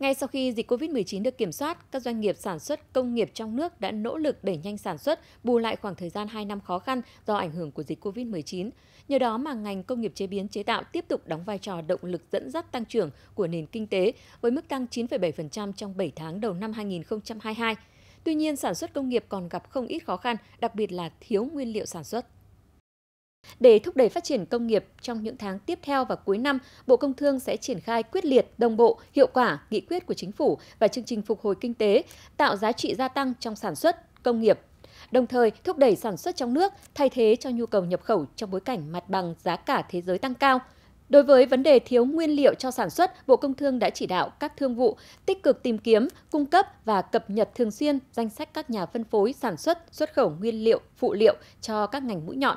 Ngay sau khi dịch COVID-19 được kiểm soát, các doanh nghiệp sản xuất công nghiệp trong nước đã nỗ lực đẩy nhanh sản xuất, bù lại khoảng thời gian 2 năm khó khăn do ảnh hưởng của dịch COVID-19. Nhờ đó mà ngành công nghiệp chế biến chế tạo tiếp tục đóng vai trò động lực dẫn dắt tăng trưởng của nền kinh tế với mức tăng 9,7% trong 7 tháng đầu năm 2022. Tuy nhiên, sản xuất công nghiệp còn gặp không ít khó khăn, đặc biệt là thiếu nguyên liệu sản xuất. Để thúc đẩy phát triển công nghiệp trong những tháng tiếp theo và cuối năm, Bộ Công Thương sẽ triển khai quyết liệt, đồng bộ, hiệu quả nghị quyết của chính phủ và chương trình phục hồi kinh tế, tạo giá trị gia tăng trong sản xuất, công nghiệp đồng thời thúc đẩy sản xuất trong nước thay thế cho nhu cầu nhập khẩu trong bối cảnh mặt bằng giá cả thế giới tăng cao. Đối với vấn đề thiếu nguyên liệu cho sản xuất, Bộ Công Thương đã chỉ đạo các thương vụ tích cực tìm kiếm, cung cấp và cập nhật thường xuyên danh sách các nhà phân phối sản xuất, xuất khẩu nguyên liệu, phụ liệu cho các ngành mũi nhọn